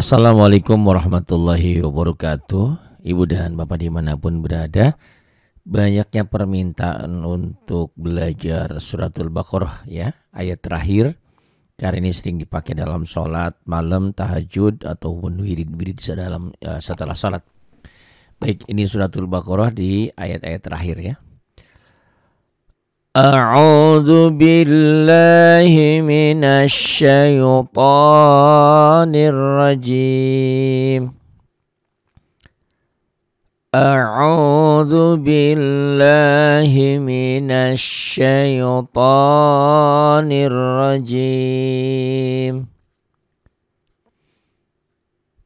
Assalamualaikum warahmatullahi wabarakatuh Ibu dan Bapak dimanapun berada Banyaknya permintaan untuk belajar suratul Baqarah ya Ayat terakhir Karena ini sering dipakai dalam sholat malam, tahajud ataupun wirid-wirid dalam eh, setelah sholat Baik ini suratul Baqarah di ayat-ayat terakhir ya أعوذ بالله من الشيطان الرجيم أعوذ بالله من الشيطان الرجيم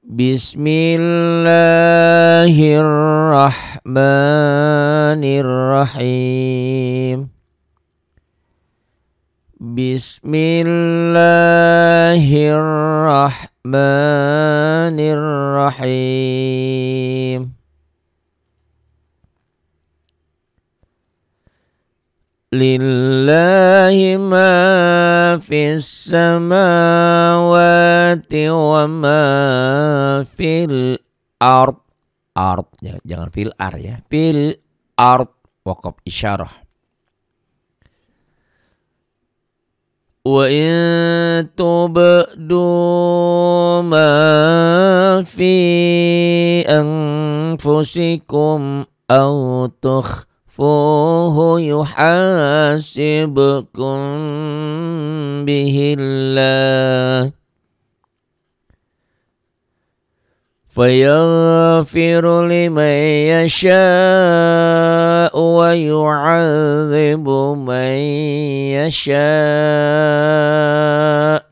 بسم الله الرحمن الرحيم Bismillahirrahmanirrahim Lillahi ma fis samawati wa ma fil ard ard jangan fil ar ya fil ard wakaf isyarah وإن تبدوا ما في أنفسكم أو تخفوه يحاسبكم به الله فيغفر لمن يشاء ويعذب من يشاء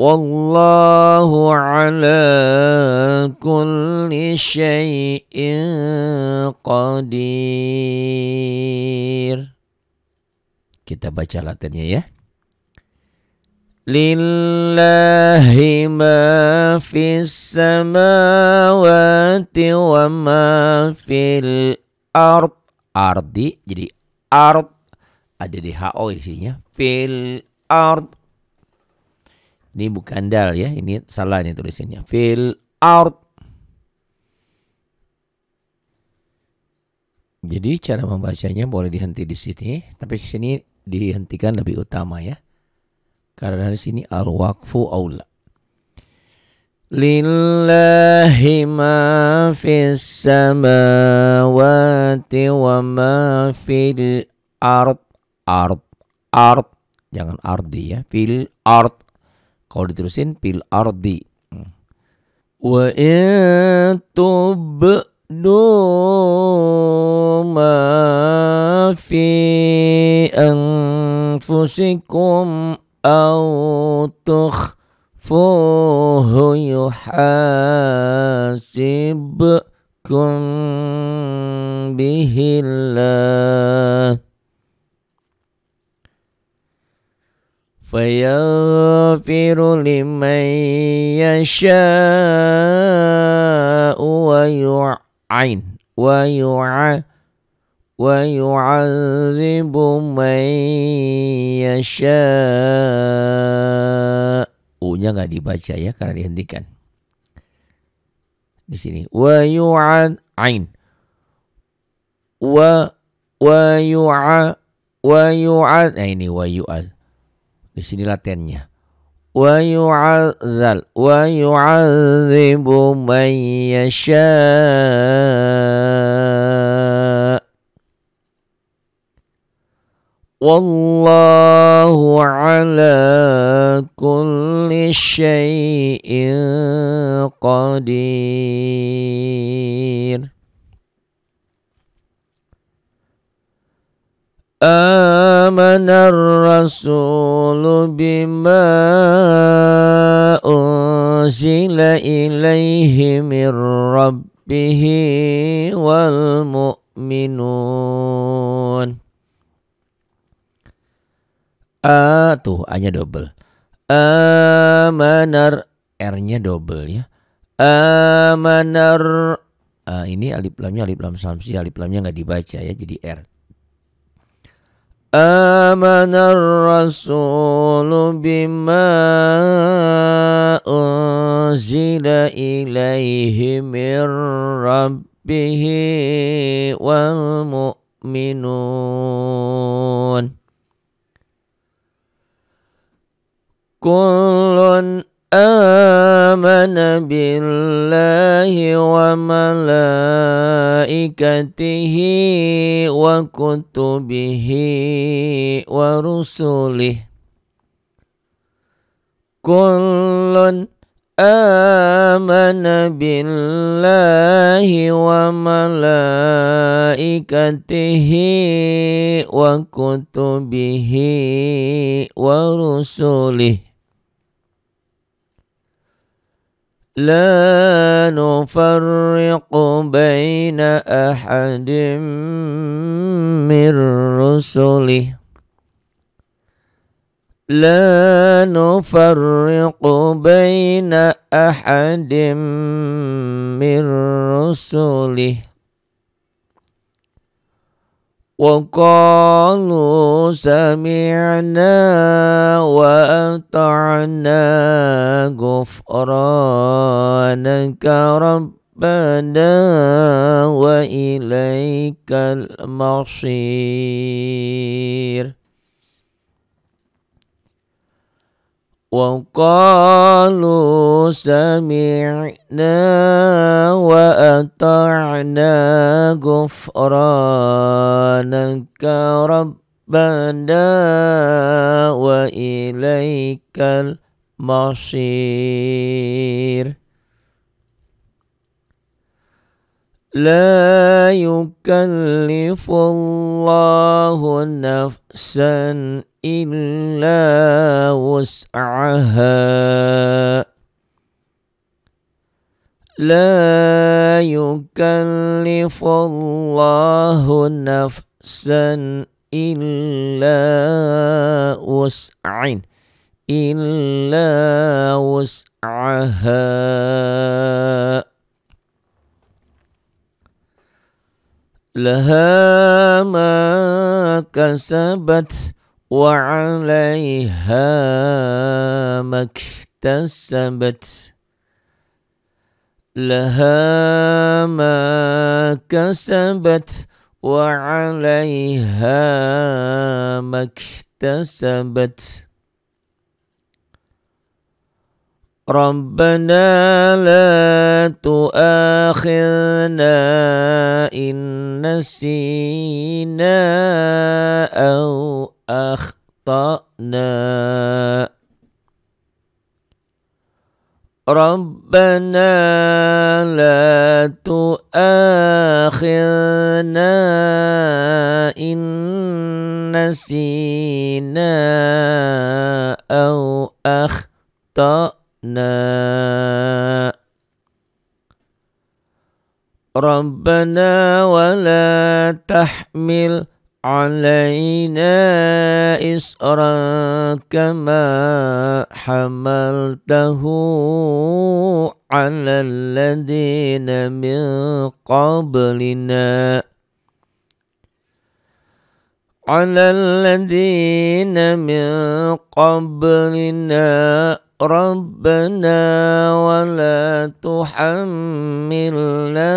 والله على كل شيء قدير kita baca latinnya ya Lillahi ma fis samawati wa ma fil ard ardi jadi ard ada di ho isinya fil ard ini bukan dal ya ini salah nih tulisannya fil ard jadi cara membacanya boleh dihenti di sini tapi di sini dihentikan lebih utama ya karena di sini al-waqfu aula. Lillahi ma fis samawati wa ma fil ard ard ard jangan ardi ya fil ard kalau diterusin fil ardi wa in ma fi anfusikum أو تخفوه يحاسبكم به الله فيغفر لمن يشاء ويعين ويعين ويعذب من يشاء U-nya nggak dibaca ya karena dihentikan. Di sini wa yu'ad ain wa wa yu'a wa yu'ad nah ini wa yu'ad. Di sini latennya. Wa yu'adzal wa yu'adzibu man yasha' والله على كل شيء قدير آمن الرسول بما أنزل إليه من ربه والمؤمنون Uh, tuh A-nya double. Eh, manar R-nya double ya. Amanar eh, uh, ini alif lamnya alif lam samsi alif lamnya nggak dibaca ya jadi R. Amanar rasul bima unzila ilaihi mir rabbihi wal mu'minun. كل آمن بالله وملائكته وكتبه ورسله كل آمن بالله وملائكته وكتبه ورسله لا نفرق بين أحد من رسله لا نفرق بين أحد من رسله وقالوا سمعنا وأطعنا غفرانك ربنا وإليك المصير وقالوا سمعنا وأطعنا غفرانك ربنا وإليك المصير لا يكلف الله نفسا إلا وسعها لا يكلف الله نفسا إلا وسع إلا وسعها لها ما كسبت وعليها ما اكتسبت لها ما كسبت وعليها ما اكتسبت ربنا لا تؤاخذنا إن نسينا أو أخطأنا ربنا لا تؤاخذنا إن نسينا أو أخطأنا ربنا ولا تحمل علينا إسرا كما حملته على الذين من قبلنا على الذين من قبلنا ربنا ولا تحملنا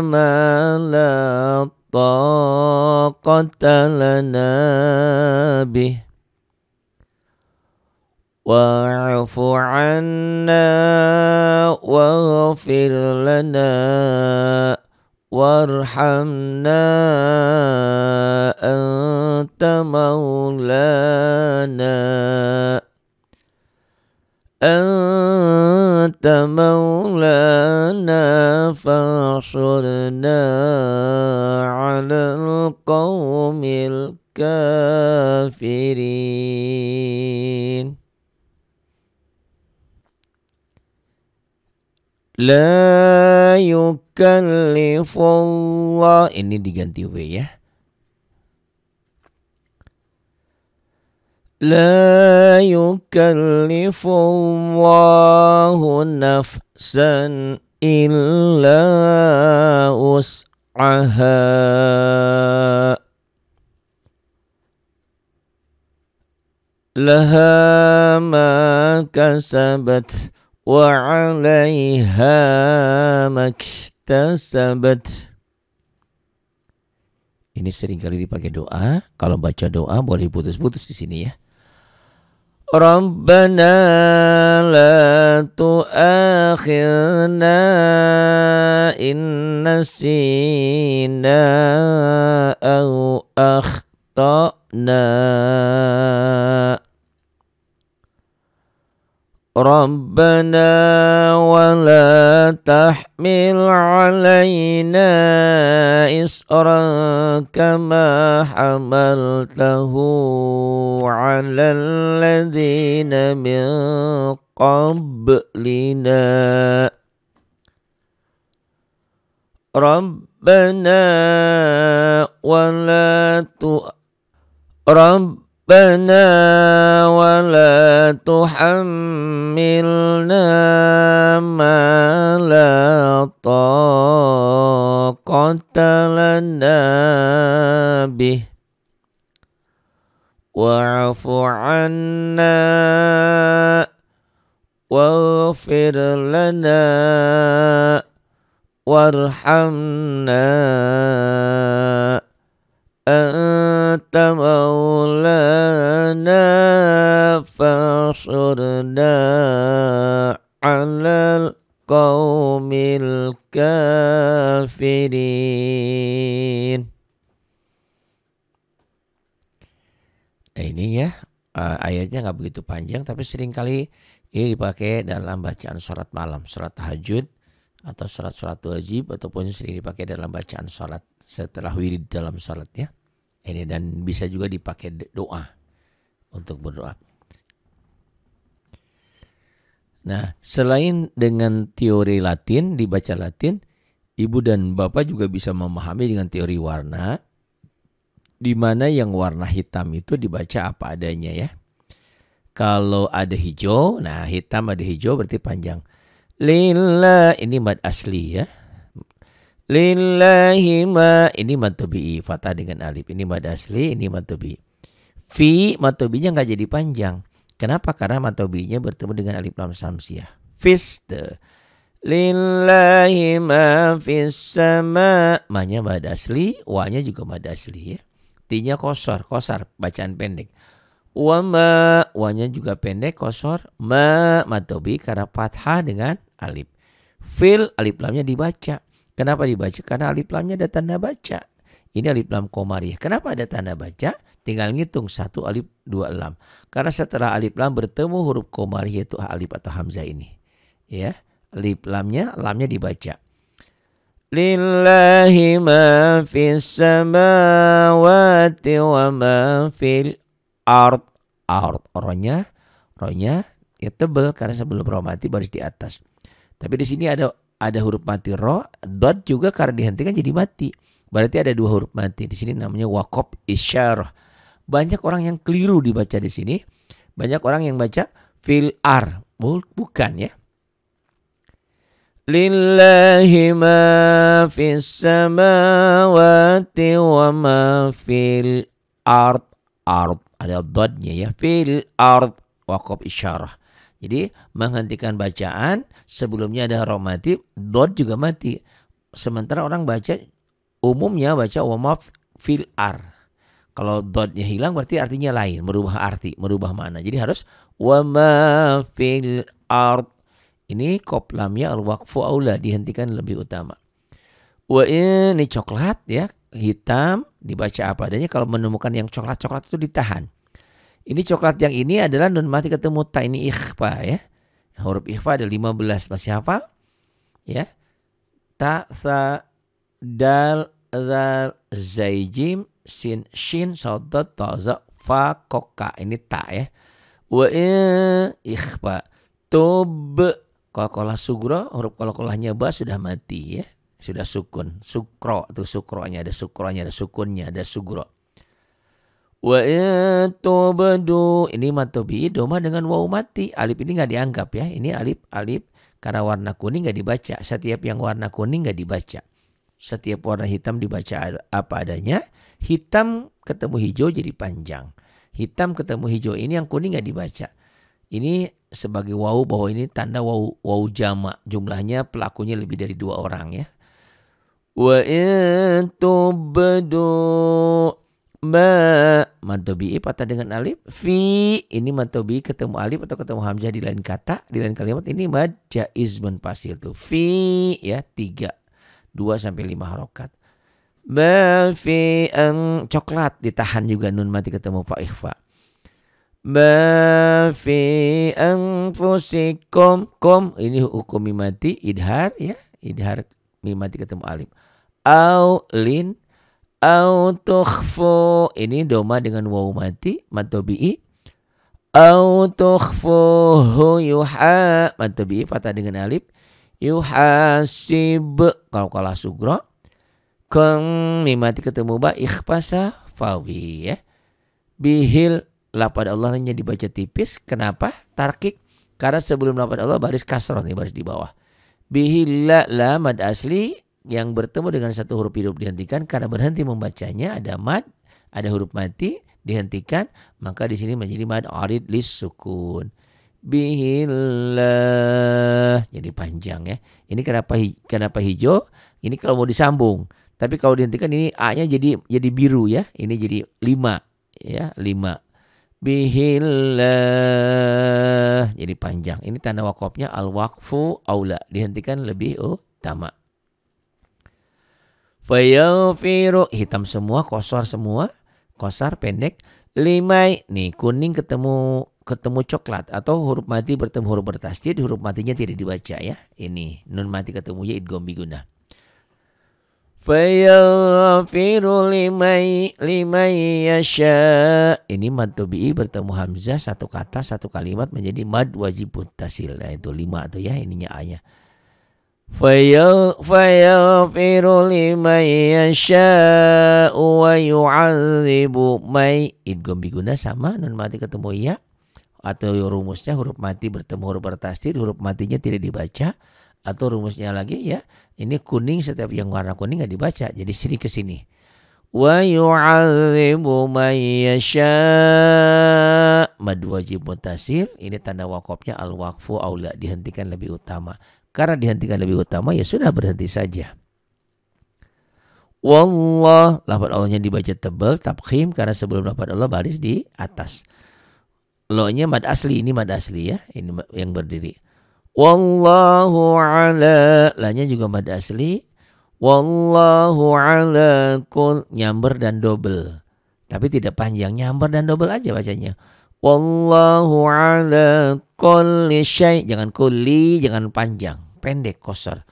ما لا طاقة لنا به واعف عنا واغفر لنا وارحمنا أنت مولانا أنت مولانا فانصرنا على القوم الكافرين La yukallifu Ini diganti W ya لا يكلف الله نفسا إلا وسعها لها ما كسبت وعليها ما اكتسبت Ini sering kali dipakai doa. Kalau baca doa boleh putus-putus di sini ya. ربنا لا تؤاخذنا إن نسينا أو أخطأنا ربنا ولا تحمل علينا إسرا كما حملته على الذين من قبلنا ربنا ولا تؤ رب ربنا ولا تحملنا ما لا طاقة لنا به واعف عنا واغفر لنا وارحمنا أن أنت مولانا فانصرنا على القوم الكافرين Nah ini ya eh, ayatnya nggak begitu panjang tapi seringkali ini dipakai dalam bacaan sholat malam, sholat tahajud atau sholat-sholat wajib ataupun sering dipakai dalam bacaan sholat setelah wirid dalam sholat ya ini dan bisa juga dipakai doa untuk berdoa. Nah, selain dengan teori Latin dibaca Latin, ibu dan bapak juga bisa memahami dengan teori warna di mana yang warna hitam itu dibaca apa adanya ya. Kalau ada hijau, nah hitam ada hijau berarti panjang. Lila ini mad asli ya. Lillahi ma ini matobi fata dengan alif. Ini mad asli, ini matobi Fi matobinya nggak jadi panjang. Kenapa? Karena matobinya bertemu dengan alif lam samsiah. Fiste. Lillahi ma fis sama. Manya mad asli, wa juga mad asli ya. tinya kosor, kosar, bacaan pendek. wa Wama, wanya juga pendek, kosor. Ma, matobi karena fathah dengan alif. Fil, alif lamnya dibaca. Kenapa dibaca? Karena alif lamnya ada tanda baca. Ini alif lam komariah. Kenapa ada tanda baca? Tinggal ngitung satu alif dua lam. Karena setelah alif lam bertemu huruf komariah itu alif atau hamzah ini. Ya, alif lamnya lamnya dibaca. Lillahi ma fis samawati wa ma fil ard. Ard. Ronya, ronya ya tebel karena sebelum romati baris di atas. Tapi di sini ada ada huruf mati ro, dot juga karena dihentikan jadi mati. Berarti ada dua huruf mati. Di sini namanya wakop isyarah. Banyak orang yang keliru dibaca di sini. Banyak orang yang baca fil ar. Bukan ya. Lillahi ma fis samawati wa ma fil ard. Ard. Ada dotnya ya. Fil ard. wakop isyarah. Jadi menghentikan bacaan sebelumnya ada mati, dot juga mati. Sementara orang baca umumnya baca wamaf fil ar. Kalau dotnya hilang berarti artinya lain, merubah arti, merubah makna. Jadi harus wamaf fil ar Ini koplamnya al waqfu aula dihentikan lebih utama. Wa ini coklat ya, hitam dibaca apa adanya. Kalau menemukan yang coklat-coklat itu ditahan ini coklat yang ini adalah nun mati ketemu ta ini ikhfa ya. Huruf ikhfa ada 15 masih hafal? Ya. Ta sa dal dal zaijim sin shin sad ta za fa koka ini ta ya. Wa e, ikhfa tub kolkolah sugro huruf kolkolahnya ba sudah mati ya sudah sukun sukro tuh sukronya ada sukronya ada sukunnya ada sugro Wa tubdu ini matobi doma dengan wau mati. Alif ini nggak dianggap ya. Ini alif alif karena warna kuning nggak dibaca. Setiap yang warna kuning nggak dibaca. Setiap warna hitam dibaca apa adanya. Hitam ketemu hijau jadi panjang. Hitam ketemu hijau ini yang kuning nggak dibaca. Ini sebagai wau bahwa ini tanda wau wau jama jumlahnya pelakunya lebih dari dua orang ya. Wa in tubdu ma mantobi patah dengan alif fi ini mantobi ketemu alif atau ketemu hamzah di lain kata di lain kalimat ini mad jaiz munfasil tuh fi ya tiga dua sampai lima harokat ma fi ang coklat ditahan juga nun mati ketemu fa ikhfa ma fi fusi kom ini hukum mimati idhar ya idhar mimati ketemu alif au lin au tukhfu ini doma dengan waw mati mat tabi'i au tukhfu yuha mat tabi'i dengan alif yuhasib kalau kalah sugro keng mimati ketemu ba ikhfasa fawi ya bihil pada Allah hanya dibaca tipis kenapa tarkik karena sebelum lapad Allah baris kasroh nih baris di bawah bihil la mad asli yang bertemu dengan satu huruf hidup dihentikan karena berhenti membacanya ada mad, ada huruf mati dihentikan maka di sini menjadi mad arid lis sukun. Bihillah jadi panjang ya. Ini kenapa kenapa hijau? Ini kalau mau disambung. Tapi kalau dihentikan ini a-nya jadi jadi biru ya. Ini jadi lima ya, lima Bihillah jadi panjang. Ini tanda wakofnya al-wakfu aula. Dihentikan lebih utama. Fayafiru hitam semua, kosor semua, kosar pendek. Limai nih kuning ketemu ketemu coklat atau huruf mati bertemu huruf bertasdid, huruf matinya tidak dibaca ya. Ini nun mati ketemu ya idgham guna Fayaghfiru limai limai yasha. Ini mad bi bertemu hamzah satu kata satu kalimat menjadi mad wajib muttasil. Nah itu lima tuh ya ininya a فيغفر لمن يشاء ويعذب من idgham guna sama nun mati ketemu ya atau rumusnya huruf mati bertemu huruf bertasdid huruf matinya tidak dibaca atau rumusnya lagi ya ini kuning setiap yang warna kuning nggak dibaca jadi sini ke sini wa yu'adzibu man yasha mad wajib mutasir ini tanda wakofnya al wakfu aula dihentikan lebih utama karena dihentikan lebih utama ya sudah berhenti saja. Wallah, lafad Allahnya dibaca tebal, tabkhim karena sebelum lafad Allah baris di atas. lohnya mad asli, ini mad asli ya, ini yang berdiri. Wallahu ala, lanya juga mad asli. Wallahu ala kul, nyamber dan double. Tapi tidak panjang, nyamber dan double aja bacanya. Wallahu ala kulli syai. Jangan kulli, jangan panjang. Pendek, kosor.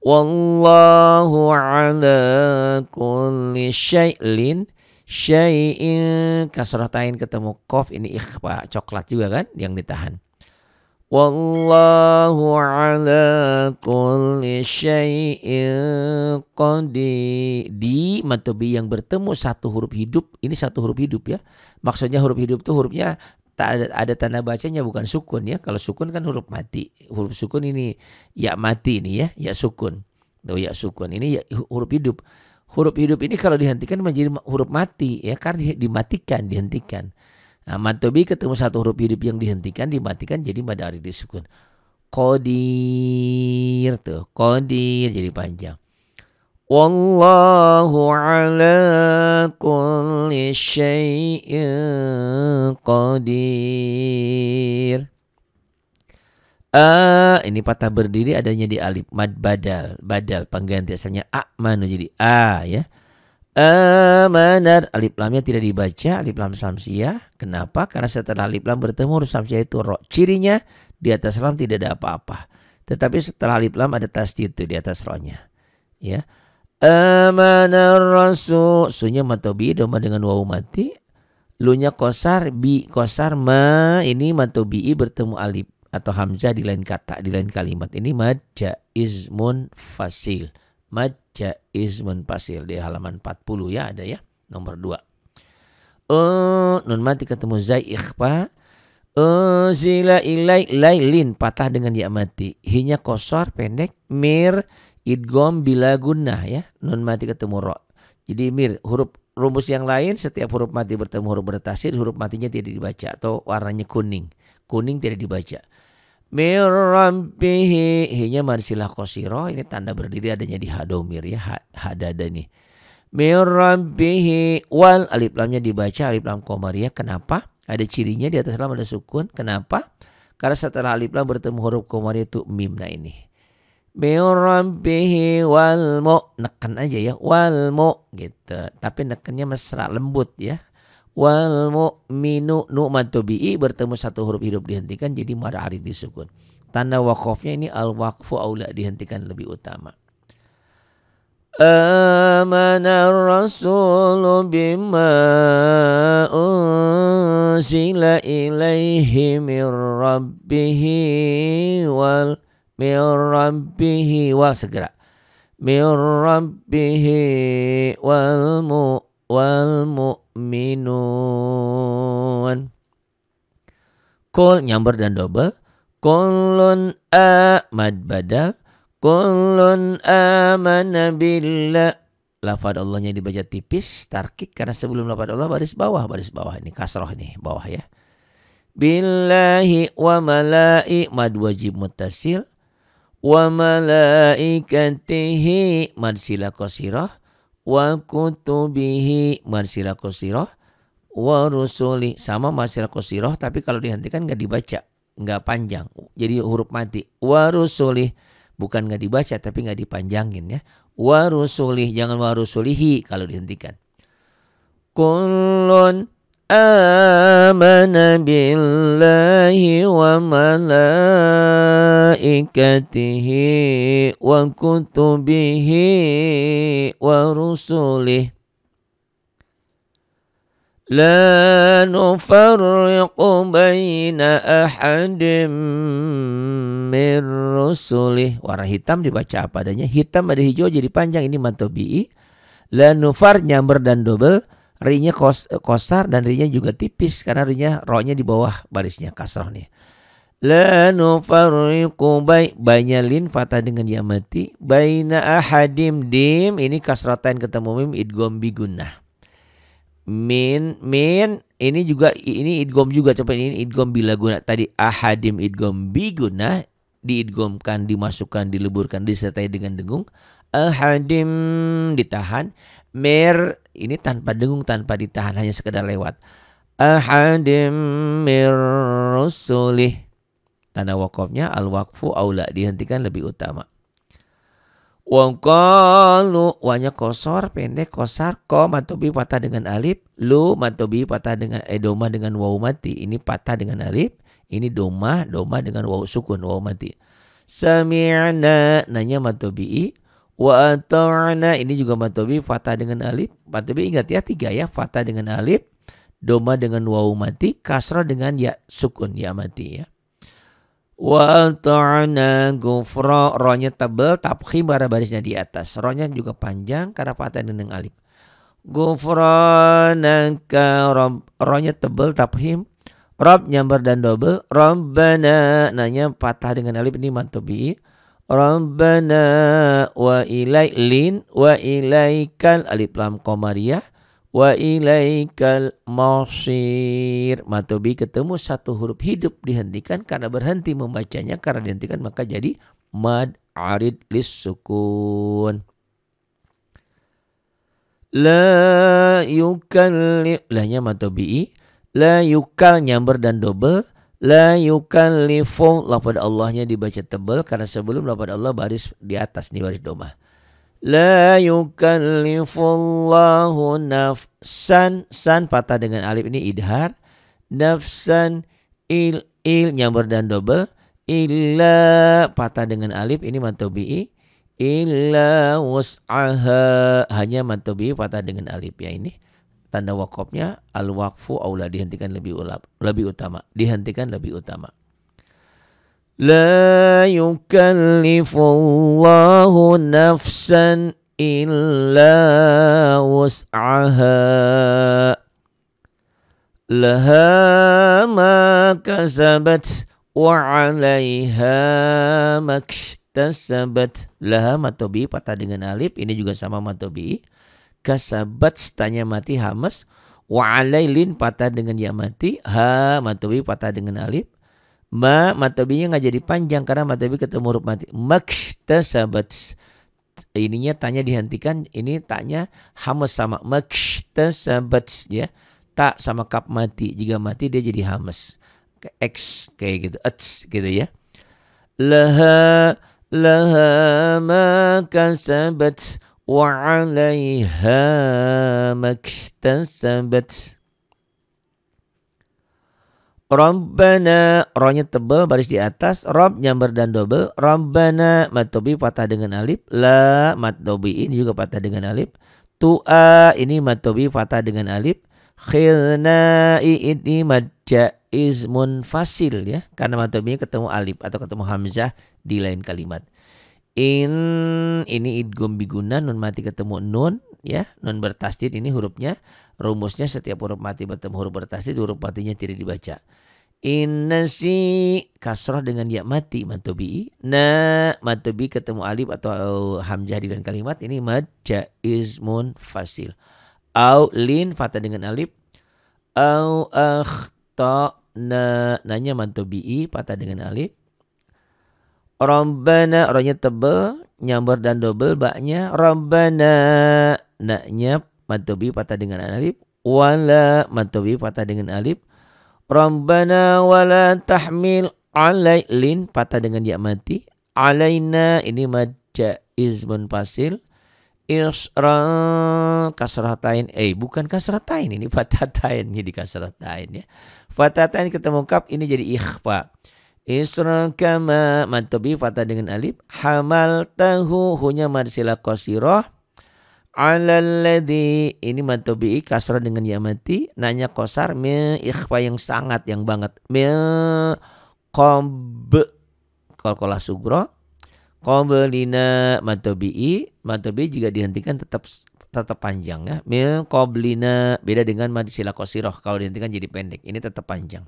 Wallahu ala kulli syai. Lin syai'in kasaratain ketemu kof ini ikhfa. Coklat juga kan yang ditahan. Wallahu ala kulli syai'in qadir. Di matobi yang bertemu satu huruf hidup, ini satu huruf hidup ya. Maksudnya huruf hidup itu hurufnya tak ada, ada tanda bacanya bukan sukun ya. Kalau sukun kan huruf mati. Huruf sukun ini ya mati ini ya, ya sukun. Tuh ya sukun ini ya huruf hidup. Huruf hidup ini kalau dihentikan menjadi huruf mati ya karena dimatikan, dihentikan. Nah, matobi ketemu satu huruf hidup yang dihentikan, dimatikan jadi pada hari disukun. Kodir tuh, kodir jadi panjang. Wallahu ala kulli syai'in qadir. A ini patah berdiri adanya di alif mad badal, badal pengganti asalnya a manu jadi a ya amanat alif lamnya tidak dibaca alif lam samsiah kenapa karena setelah alif lam bertemu huruf samsiah itu roh cirinya di atas lam tidak ada apa-apa tetapi setelah alif lam ada tasdid itu di atas rohnya, ya amanar rasul sunya matobi doma dengan wawu mati lunya kosar bi kosar ma ini matobi bertemu alif atau hamzah di lain kata di lain kalimat ini majaizmun izmun fasil mad Jaiz pasir di halaman 40 ya ada ya nomor 2. Eh nun mati ketemu zai ikhfa eh, Zila ilai lailin patah dengan ya mati. Hinya kosor pendek mir idgom bila gunnah ya. Nun mati ketemu ro. Jadi mir huruf rumus yang lain setiap huruf mati bertemu huruf bertasir huruf matinya tidak dibaca atau warnanya kuning. Kuning tidak dibaca min hinya marsilah kosiro ini tanda berdiri adanya di hadomir ya hadada nih min wal alif lamnya dibaca alif lam komariah ya. kenapa ada cirinya di atas lam ada sukun kenapa karena setelah alif lam bertemu huruf komaria itu mim nah ini min wal mu nekan aja ya wal mu gitu tapi nekennya mesra lembut ya wal mu'minu nu matubi'i bertemu satu huruf hidup dihentikan jadi arid disukun. Tanda wakofnya ini al waqfu aula dihentikan lebih utama. bima unsila ilaihi أنزل إليه wal ربه وال wal segera والسجرة من wal والمؤمن wal mu'minun. kol nyamber dan double. Kullun amad badal. Kullun amana billah. Lafad Allahnya dibaca tipis, tarkik karena sebelum lafad Allah baris bawah, baris bawah ini kasroh nih, bawah ya. Billahi wa malai mad wajib mutasil wa malaikatihi mad sila kosiroh wa kutubihi marsilah kusiroh wa rusuli sama marsilah kusiroh tapi kalau dihentikan nggak dibaca nggak panjang jadi huruf mati wa rusuli bukan nggak dibaca tapi nggak dipanjangin ya wa rusuli jangan wa rusulihi kalau dihentikan kulun آمن بالله وملائكته وكتبه ورسله لا نفرق بين أحد من رسله warna hitam dibaca apa adanya hitam ada hijau jadi panjang ini mantobi la nufar nyamber dan double rinya kos, kosar dan rinya juga tipis karena rinya rohnya di bawah barisnya kasroh nih. La nufarriqu bay lin fata dengan ya mati Baina ahadim dim Ini kasrotain ketemu mim idgom gunnah. Min min Ini juga ini idgom juga Coba ini idgom bila guna Tadi ahadim idgom gunnah Diidgomkan, dimasukkan, dileburkan Disertai dengan dengung Ahadim ditahan Mer ini tanpa dengung, tanpa ditahan, hanya sekedar lewat. Ahadim rusulih. Tanda wakafnya al-wakfu aula. Dihentikan lebih utama. Wangkalu wanya kosor pendek kosar ko matobi patah dengan alif lu matobi patah dengan eh dengan wau mati ini patah dengan alif ini doma doma dengan wau sukun wau mati sami'na nanya matobi Wa ata'na ini juga matobi fatah dengan alif. Matobi ingat ya tiga ya fatah dengan alif, doma dengan wau mati, kasrah dengan ya sukun ya mati ya. Wa ata'na gufra ronya tebel tapi bara barisnya di atas. Ronya juga panjang karena fatah dengan alif. Gufranaka rob, ronya tebel tapi Rob nyambar dan double Rob bana Nanya patah dengan alif ini mantobi. Rabbana wa lin wa ilaikal alif lam komariah wa ilaikal mausir matobi ketemu satu huruf hidup dihentikan karena berhenti membacanya karena dihentikan maka jadi mad arid lis sukun la yukal lahnya matobi la yukal nyamber dan double La yukallifu lafad Allahnya dibaca tebal karena sebelum lafad Allah baris di atas nih baris domah. La yukallifullahu nafsan san patah dengan alif ini idhar nafsan il il nyamber dan double illa patah dengan alif ini mantobi illa wus'aha hanya mantobi patah dengan alif ya ini tanda wakopnya al wakfu aula dihentikan lebih ulap lebih utama dihentikan lebih utama la yukallifullahu nafsan illa wus'aha laha ma kasabat wa 'alaiha maktasabat laha matobi patah dengan alif ini juga sama matobi kasabat setanya mati hamas wa alailin patah dengan ya mati ha matobi patah dengan alif ma matobinya nggak jadi panjang karena matobi ketemu huruf mati maktasabat ininya tanya dihentikan ini tanya hamas sama sabat ya tak sama kap mati jika mati dia jadi hamas x kayak gitu ets gitu ya laha laha makan sabat وعليها ما اكتسبت Rabbana Rohnya tebal baris di atas Rob nyamber dan double Rabbana matobi patah dengan alif La matobi ini juga patah dengan alif Tu'a ini matobi patah dengan alif Khilna ini majaiz munfasil ya Karena matobinya ketemu alif atau ketemu hamzah di lain kalimat In ini idgum biguna nun mati ketemu nun ya nun bertasdid ini hurufnya rumusnya setiap huruf mati bertemu huruf bertasdid huruf matinya tidak dibaca. Inna si kasroh dengan ya mati matobi na matobi ketemu alif atau eh, hamzah di dalam kalimat ini majaz mun fasil au lin fata dengan alif au akhta na nanya matobi patah dengan alif Rombana, ronya tebel, nyamber dan double baknya. Rombana naknya matobi patah dengan alif. Wala matobi patah dengan alif. Rombana wala tahmil alai lin patah dengan ya mati. Alaina ini maja izmun pasil. Isra kasratain. Eh bukan kasratain ini fatatain. Jadi kasratain ya. Fatatain ketemu kap ini jadi ikhfa. Isra kama matobi fata dengan alif. Hamal tahu hunya marsila kosiroh. alaladi ini matobi kasro dengan yamati. Nanya kosar me ikhfa yang sangat yang banget. Me kob kolkola sugro. lina matobi matobi jika dihentikan tetap tetap panjang ya. Me lina beda dengan marsila kosiroh. Kalau dihentikan jadi pendek. Ini tetap panjang.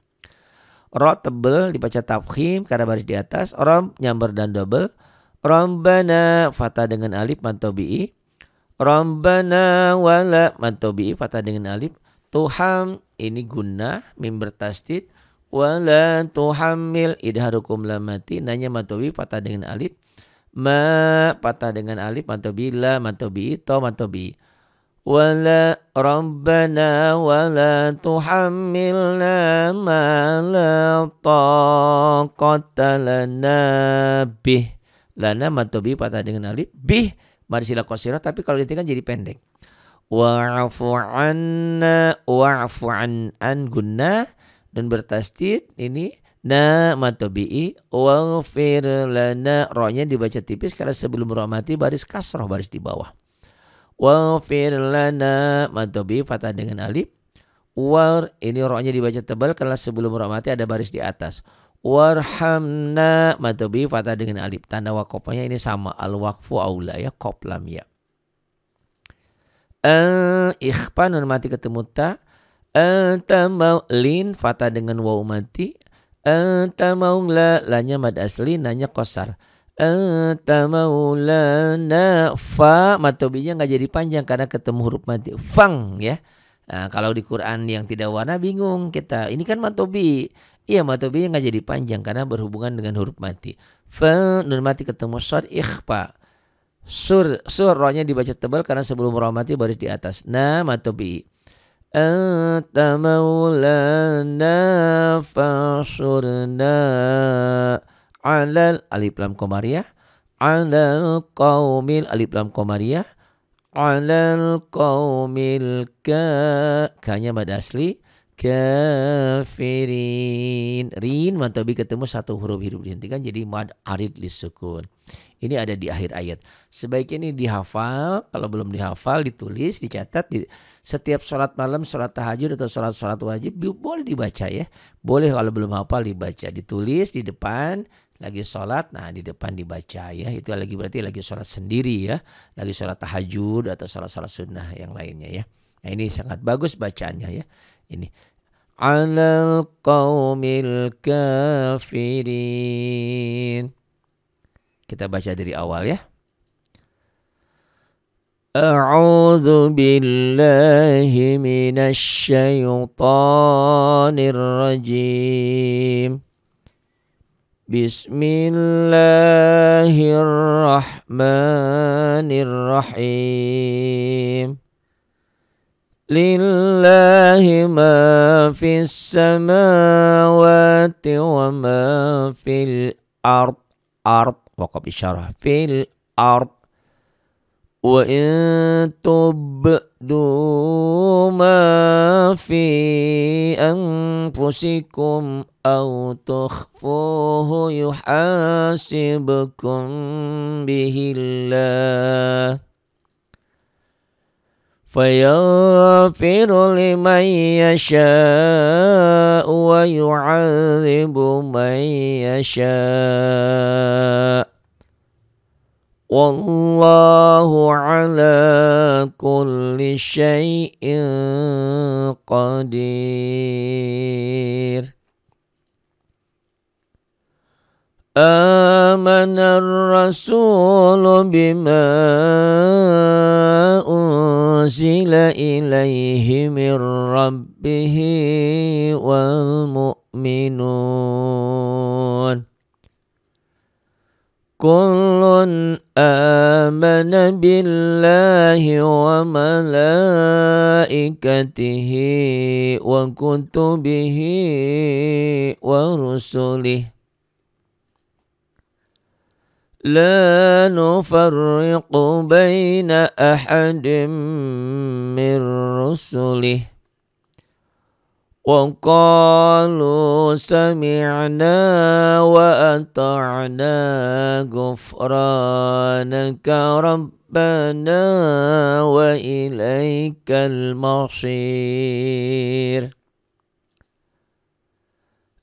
Ro tebel dibaca tafkhim karena baris di atas. Rom nyamber dan double. Rombana fata dengan alif mantobi'i. Rombana wala mantobi'i fata dengan alif. Tuham ini guna mim bertasdid. Wala tuhamil idharukum lamati. Nanya mantobi'i fata dengan alif. Ma fata dengan alif mantobi'i la mantobi'i to mantobi'i ولا ربنا ولا تحملنا ما لا طاقة لنا به lana matu bi patah dengan alif bih mari sila kosiro tapi kalau ditikan jadi pendek wa'fu anna wa'fu an an gunna dan bertasdid ini na matobi'i wa'fir lana rohnya dibaca tipis karena sebelum roh mati baris kasroh baris di bawah Waghfir lana madobi fata dengan alif. War ini rohnya dibaca tebal karena sebelum roh mati ada baris di atas. Warhamna madobi fata dengan alif. Tanda wakofnya ini sama al wakfu aula ya koplam ya. Eh ikhpan nun mati ketemu ta. Eh, tamau lin fata dengan waw mati. Eh, tamau la lanya mad asli nanya kosar. Anta maulana fa matobinya nggak jadi panjang karena ketemu huruf mati fang ya. Nah, kalau di Quran yang tidak warna bingung kita. Ini kan matobi. Iya matobi nggak jadi panjang karena berhubungan dengan huruf mati. Fa nun mati ketemu sor ikhfa. Sur sur rohnya dibaca tebal karena sebelum huruf mati baris di atas. Nah matobi. Anta maulana surna alal alif lam komariah ya. alal kaumil alif lam komariah ya. alal kaumil ka kanya mad asli kafirin rin matobi ketemu satu huruf hidup dihentikan jadi mad arid lisukun ini ada di akhir ayat. Sebaiknya ini dihafal, kalau belum dihafal ditulis, dicatat. Di, setiap sholat malam, sholat tahajud atau sholat-sholat wajib boleh dibaca ya. Boleh kalau belum hafal dibaca. Ditulis di depan, lagi sholat, nah di depan dibaca ya. Itu lagi berarti lagi sholat sendiri ya. Lagi sholat tahajud atau sholat-sholat sunnah yang lainnya ya. Nah ini sangat bagus bacaannya ya. Ini. Alal qawmil kafirin. Kita baca dari awal ya. أعوذ بالله من الشيطان الرجيم بسم الله الرحمن الرحيم لله ما في السماوات وما في الأرض أرض وقب إشارة في الأرض وإن تبدوا ما في أنفسكم أو تخفوه يحاسبكم به الله فيغفر لمن يشاء ويعذب من يشاء والله على كل شيء قدير آمن الرسول بما أنزل إليه من ربه والمؤمنون كل آمن بالله وملائكته وكتبه ورسله لا نفرق بين أحد من رسله وقالوا سمعنا وأطعنا غفرانك ربنا وإليك المصير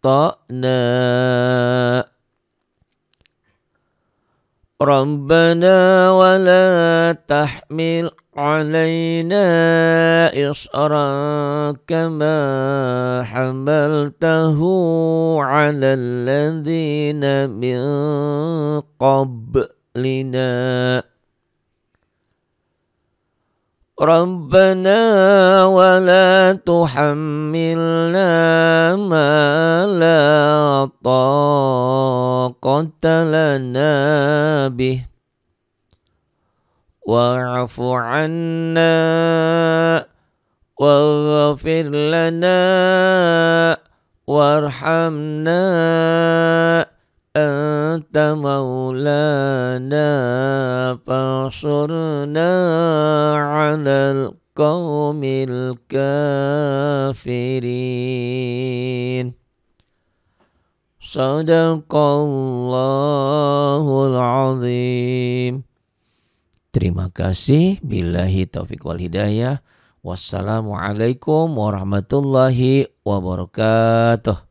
أخطأنا ربنا ولا تحمل علينا إصرا كما حملته على الذين من قبلنا ربنا ولا تحملنا ما لا طاقة لنا به واعف عنا واغفر لنا وارحمنا أنت مولانا فانصرنا على القوم الكافرين صدق الله العظيم Terima kasih. Billahi taufiq wal hidayah. Wassalamualaikum warahmatullahi wabarakatuh.